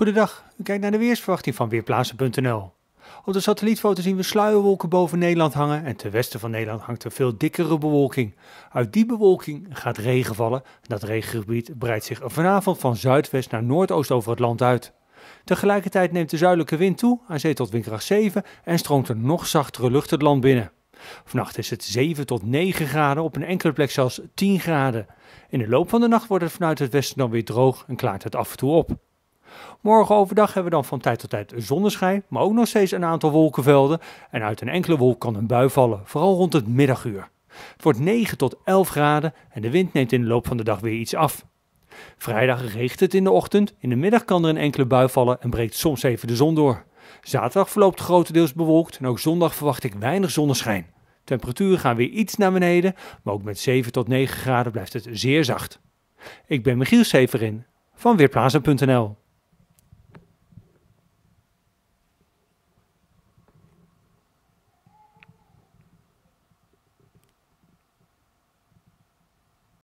Goedendag, u kijkt naar de weersverwachting van Weerplaatsen.nl. Op de satellietfoto zien we sluierwolken boven Nederland hangen en ten westen van Nederland hangt een veel dikkere bewolking. Uit die bewolking gaat regen vallen en dat regengebied breidt zich vanavond van zuidwest naar noordoost over het land uit. Tegelijkertijd neemt de zuidelijke wind toe, aan zee tot windkracht 7 en stroomt er nog zachtere lucht het land binnen. Vannacht is het 7 tot 9 graden, op een enkele plek zelfs 10 graden. In de loop van de nacht wordt het vanuit het westen dan weer droog en klaart het af en toe op. Morgen overdag hebben we dan van tijd tot tijd zonneschijn, maar ook nog steeds een aantal wolkenvelden. En uit een enkele wolk kan een bui vallen, vooral rond het middaguur. Het wordt 9 tot 11 graden en de wind neemt in de loop van de dag weer iets af. Vrijdag regent het in de ochtend, in de middag kan er een enkele bui vallen en breekt soms even de zon door. Zaterdag verloopt grotendeels bewolkt en ook zondag verwacht ik weinig zonneschijn. Temperaturen gaan weer iets naar beneden, maar ook met 7 tot 9 graden blijft het zeer zacht. Ik ben Michiel Severin van Weerplaza.nl